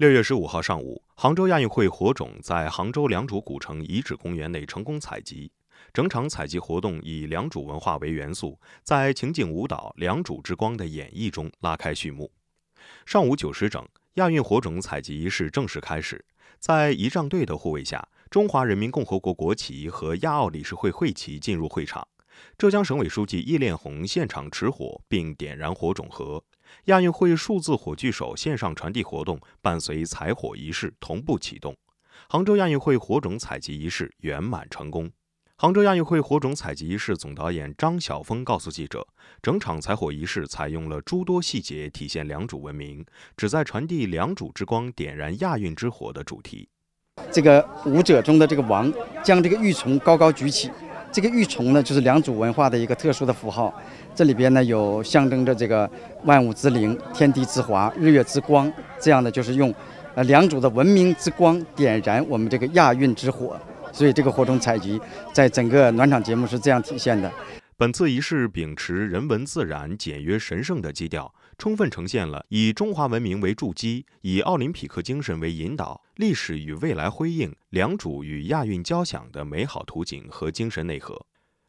六月十五号上午，杭州亚运会火种在杭州良渚古城遗址公园内成功采集。整场采集活动以良渚文化为元素，在情景舞蹈《良渚之光》的演绎中拉开序幕。上午九时整，亚运火种采集仪式正式开始。在仪仗队的护卫下，中华人民共和国国旗和亚奥理事会会旗进入会场。浙江省委书记易炼红现场持火并点燃火种盒，亚运会数字火炬手线上传递活动伴随采火仪式同步启动。杭州亚运会火种采集仪式圆满成功。杭州亚运会火种采集仪式总导演张晓峰告诉记者，整场采火仪式采用了诸多细节体现良渚文明，旨在传递良渚之光，点燃亚运之火的主题。这个舞者中的这个王将这个玉琮高高举起。这个玉琮呢，就是良渚文化的一个特殊的符号。这里边呢，有象征着这个万物之灵、天地之华、日月之光。这样呢，就是用呃良渚的文明之光点燃我们这个亚运之火。所以，这个火种采集在整个暖场节目是这样体现的。本次仪式秉持人文自然、简约神圣的基调。充分呈现了以中华文明为筑基、以奥林匹克精神为引导、历史与未来辉映、良渚与亚运交响的美好图景和精神内核。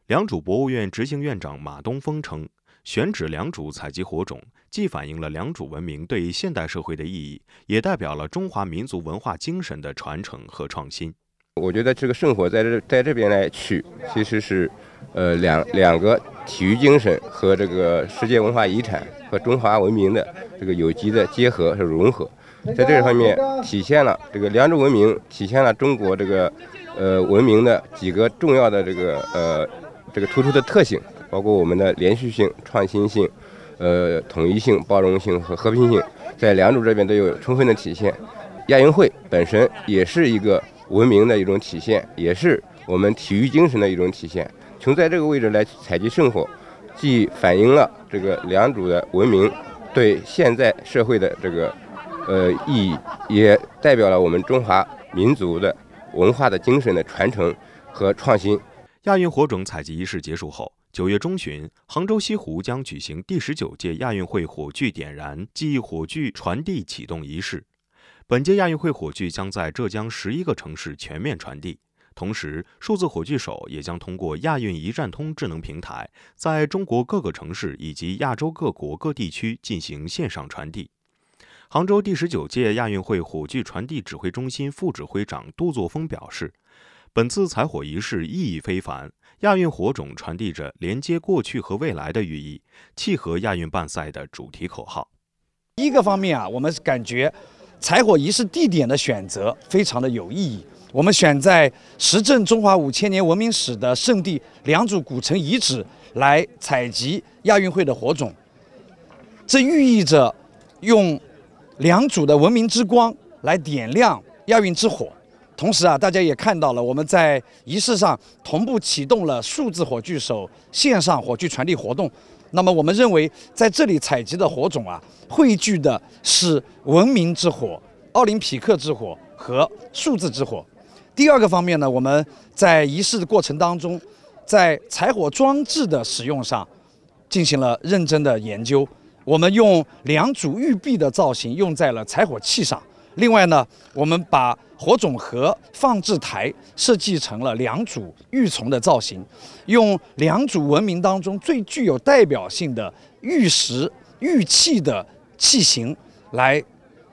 良渚博物院执行院长马东峰称，选址良渚采集火种，既反映了良渚文明对现代社会的意义，也代表了中华民族文化精神的传承和创新。我觉得这个圣火在这在这边来取，其实是，呃，两两个。体育精神和这个世界文化遗产和中华文明的这个有机的结合和融合，在这方面体现了这个良渚文明，体现了中国这个呃文明的几个重要的这个呃这个突出的特性，包括我们的连续性、创新性、呃统一性、包容性和和平性，在良渚这边都有充分的体现。亚运会本身也是一个文明的一种体现，也是我们体育精神的一种体现。从在这个位置来采集圣火，既反映了这个良渚的文明对现在社会的这个呃意义，也代表了我们中华民族的文化的精神的传承和创新。亚运火种采集仪式结束后，九月中旬，杭州西湖将举行第十九届亚运会火炬点燃暨火炬传递启动仪式。本届亚运会火炬将在浙江十一个城市全面传递。同时，数字火炬手也将通过亚运一站通智能平台，在中国各个城市以及亚洲各国各地区进行线上传递。杭州第十九届亚运会火炬传递指挥中心副指挥长杜作峰表示，本次采火仪式意义非凡，亚运火种传递着连接过去和未来的寓意，契合亚运办赛的主题口号。一个方面啊，我们感觉，采火仪式地点的选择非常的有意义。我们选在实证中华五千年文明史的圣地良渚古城遗址来采集亚运会的火种，这寓意着用良渚的文明之光来点亮亚运之火。同时啊，大家也看到了我们在仪式上同步启动了数字火炬手线上火炬传递活动。那么我们认为在这里采集的火种啊，汇聚的是文明之火、奥林匹克之火和数字之火。第二个方面呢，我们在仪式的过程当中，在柴火装置的使用上，进行了认真的研究。我们用两组玉璧的造型用在了柴火器上。另外呢，我们把火种盒放置台设计成了两组玉琮的造型，用两组文明当中最具有代表性的玉石玉器的器型来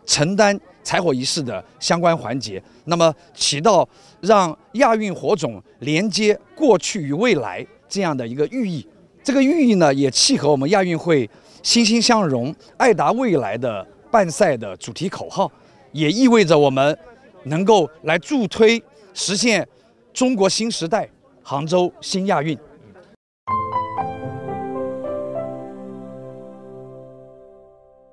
承担。柴火仪式的相关环节，那么起到让亚运火种连接过去与未来这样的一个寓意。这个寓意呢，也契合我们亚运会“欣欣向荣，爱达未来的”办赛的主题口号，也意味着我们能够来助推实现中国新时代、杭州新亚运。